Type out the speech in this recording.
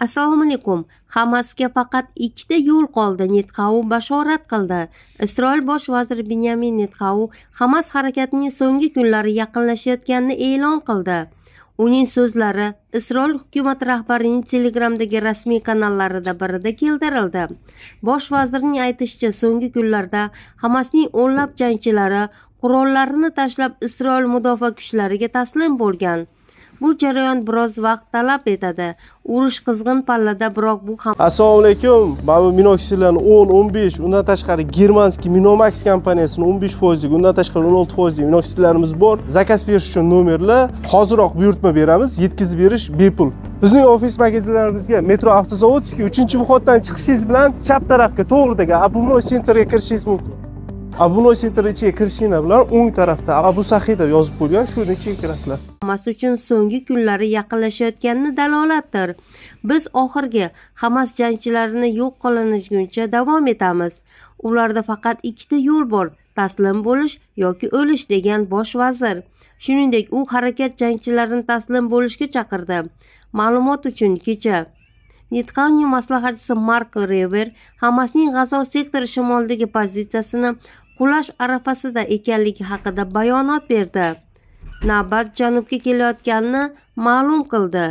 assalomu alaykum hamasga faqat ikkita yo'l qoldi netqau bashorat qildi isroil bosh vaziri binyamin netqau hamas harakatining so'nggi kunlari yaqinlashayotganini e'lon qildi uning so'zlari isroil hukumati rahbarining telegramdagi rasmiy kanallarida birida keltirildi bosh vazirning aytishicha so'nggi kunlarda hamasning o'nlab jangchilari qurollarini tashlab isroil mudofaa kuchlariga taslim bo'lgan bu jarayon biroz vaqt talab etadi urush qizg'in pallada biroq bu ham assalomu alaykum mana bu minoksilarni o'n o'n besh undan tashqari germanskiy minomax kompaniyasini o'n besh foizlik undan tashqari o'n olti foizlik minoksillarimiz bor zakaz berish uchun nomerlar hoziroq buyurtma beramiz yetkazib berish bepul bizning ofis magazinlarimizga metro avtozavodskiy uchinchi vходdan chiqishingiz bilan chap tarafga to'g'ridagi обувной sentrga kirishingiz mumkin abunov sentr ichiga kirishinglar bilan o'ng tarafda abu deb yozib qo'ygan shuni ichiga kirasizlar hammasi uchun so'nggi kunlari yaqinlashayotganini dalolatdir biz oxirgi hamas jangchilarini yo'q qilinishguncha davom etamiz ularda faqat ikkita yo'l bor taslim bo'lish yoki o'lish degan bosh vazir shuningdek u harakat jangchilarini taslim bo'lishga chaqirdi ma'lumot uchun kecha netkanyu maslahatchisi mark rever hamasning g'azo sektori shimolidagi pozitsiyasini qulash arafasida ekanligi haqida bayonot berdi navbat janubga kelayotganini ma'lum qildi